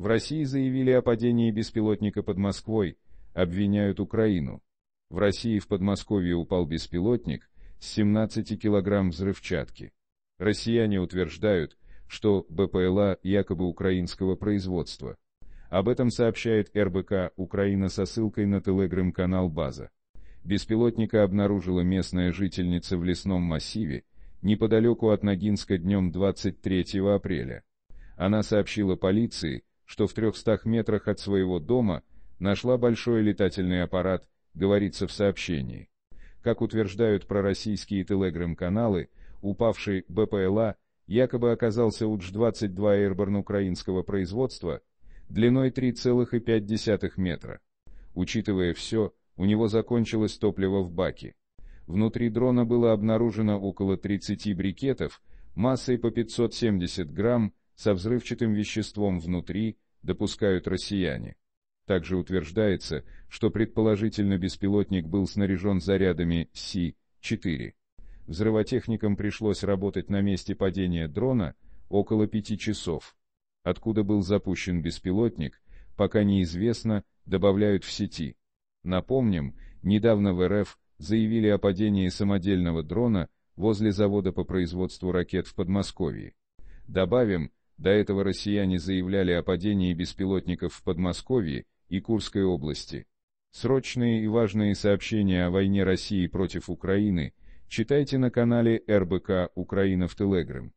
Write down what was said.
В России заявили о падении беспилотника под Москвой, обвиняют Украину. В России в Подмосковье упал беспилотник с 17 килограмм взрывчатки. Россияне утверждают, что БПЛА якобы украинского производства. Об этом сообщает РБК «Украина» со ссылкой на телеграм-канал «База». Беспилотника обнаружила местная жительница в лесном массиве, неподалеку от Ногинска днем 23 апреля. Она сообщила полиции, что в 300 метрах от своего дома нашла большой летательный аппарат, говорится в сообщении. Как утверждают пророссийские телеграм-каналы, упавший БПЛА якобы оказался УДЖ-22 Airborne украинского производства длиной 3,5 метра. Учитывая все, у него закончилось топливо в баке. Внутри дрона было обнаружено около 30 брикетов массой по 570 грамм со взрывчатым веществом внутри допускают россияне. Также утверждается, что предположительно беспилотник был снаряжен зарядами Си-4. Взрывотехникам пришлось работать на месте падения дрона около пяти часов. Откуда был запущен беспилотник, пока неизвестно, добавляют в сети. Напомним, недавно в РФ заявили о падении самодельного дрона возле завода по производству ракет в Подмосковье. Добавим, до этого россияне заявляли о падении беспилотников в Подмосковье и Курской области. Срочные и важные сообщения о войне России против Украины читайте на канале РБК «Украина в Телеграм».